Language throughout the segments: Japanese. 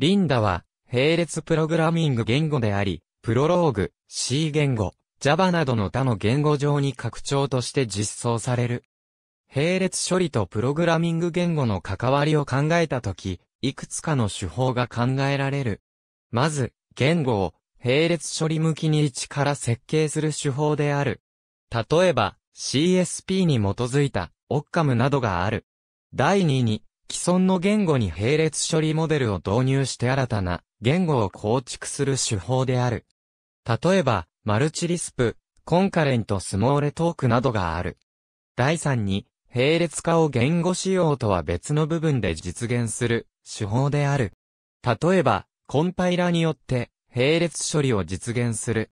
リンダは、並列プログラミング言語であり、プロローグ、C 言語、Java などの他の言語上に拡張として実装される。並列処理とプログラミング言語の関わりを考えたとき、いくつかの手法が考えられる。まず、言語を並列処理向きに一から設計する手法である。例えば、CSP に基づいた、オッカムなどがある。第2に、既存の言語に並列処理モデルを導入して新たな言語を構築する手法である。例えば、マルチリスプ、コンカレントスモーレトークなどがある。第3に、並列化を言語仕様とは別の部分で実現する手法である。例えば、コンパイラによって並列処理を実現する。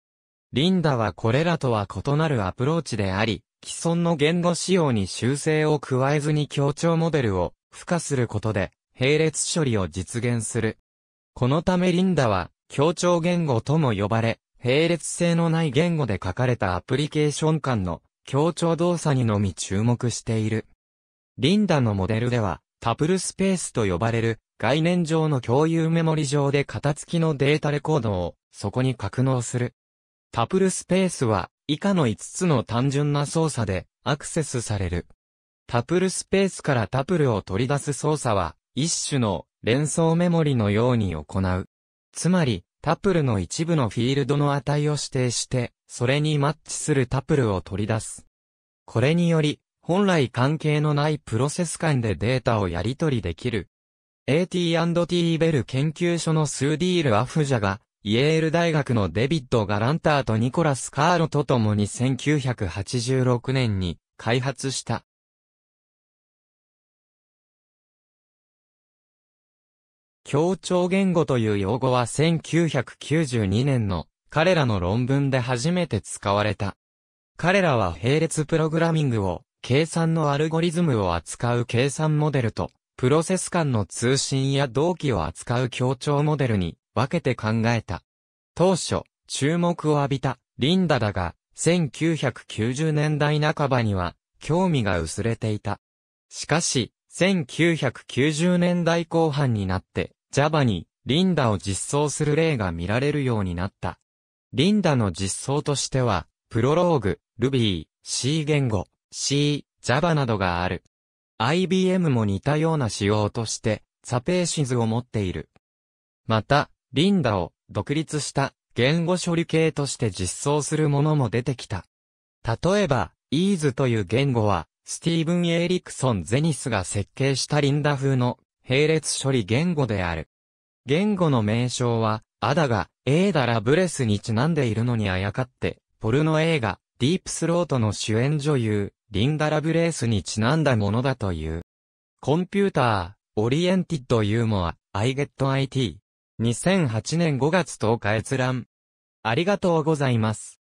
リンダはこれらとは異なるアプローチであり、既存の言語仕様に修正を加えずに協調モデルを付加することで、並列処理を実現する。このためリンダは、協調言語とも呼ばれ、並列性のない言語で書かれたアプリケーション間の協調動作にのみ注目している。リンダのモデルでは、タプルスペースと呼ばれる概念上の共有メモリ上で型付きのデータレコードをそこに格納する。タプルスペースは以下の5つの単純な操作でアクセスされる。タプルスペースからタプルを取り出す操作は、一種の連想メモリのように行う。つまり、タプルの一部のフィールドの値を指定して、それにマッチするタプルを取り出す。これにより、本来関係のないプロセス間でデータをやり取りできる。AT&T ベル研究所のスーディール・アフジャが、イエール大学のデビッド・ガランターとニコラス・カーロと共に1986年に開発した協調言語という用語は1992年の彼らの論文で初めて使われた。彼らは並列プログラミングを、計算のアルゴリズムを扱う計算モデルと、プロセス間の通信や同期を扱う協調モデルに分けて考えた。当初、注目を浴びたリンダだが、1990年代半ばには興味が薄れていた。しかし、1990年代後半になって、Java にリンダを実装する例が見られるようになった。リンダの実装としては、プロローグ、Ruby、C 言語、C、Java などがある。IBM も似たような仕様として、サペーシズを持っている。また、リンダを独立した言語処理系として実装するものも出てきた。例えば、イーズという言語は、スティーブン・エーリクソン・ゼニスが設計したリンダ風の並列処理言語である。言語の名称は、アダが、エーダラブレスにちなんでいるのにあやかって、ポルノ映画、ディープスロートの主演女優、リンダ・ラブレースにちなんだものだという。コンピューター、オリエンティッド・ユーモア、イゲット IT。2008年5月10日閲覧。ありがとうございます。